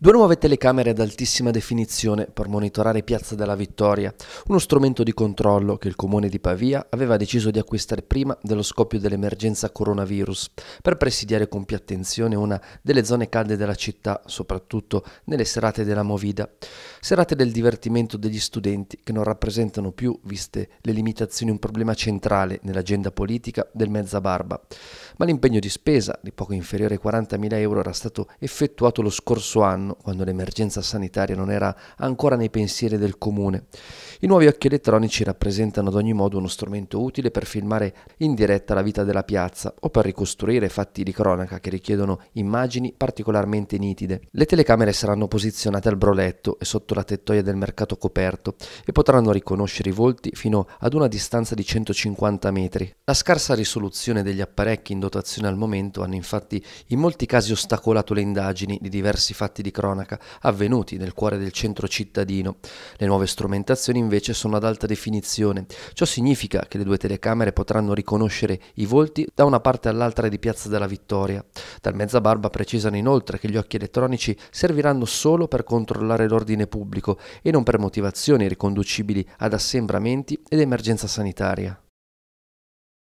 Due nuove telecamere ad altissima definizione per monitorare Piazza della Vittoria, uno strumento di controllo che il comune di Pavia aveva deciso di acquistare prima dello scoppio dell'emergenza coronavirus, per presidiare con più attenzione una delle zone calde della città, soprattutto nelle serate della Movida, serate del divertimento degli studenti che non rappresentano più, viste le limitazioni, un problema centrale nell'agenda politica del Mezzabarba ma l'impegno di spesa, di poco inferiore ai 40.000 euro, era stato effettuato lo scorso anno, quando l'emergenza sanitaria non era ancora nei pensieri del comune. I nuovi occhi elettronici rappresentano ad ogni modo uno strumento utile per filmare in diretta la vita della piazza o per ricostruire fatti di cronaca che richiedono immagini particolarmente nitide. Le telecamere saranno posizionate al broletto e sotto la tettoia del mercato coperto e potranno riconoscere i volti fino ad una distanza di 150 metri. La scarsa risoluzione degli apparecchi indossati valutazione al momento hanno infatti in molti casi ostacolato le indagini di diversi fatti di cronaca avvenuti nel cuore del centro cittadino. Le nuove strumentazioni invece sono ad alta definizione. Ciò significa che le due telecamere potranno riconoscere i volti da una parte all'altra di Piazza della Vittoria. Dal Mezzabarba precisano inoltre che gli occhi elettronici serviranno solo per controllare l'ordine pubblico e non per motivazioni riconducibili ad assembramenti ed emergenza sanitaria.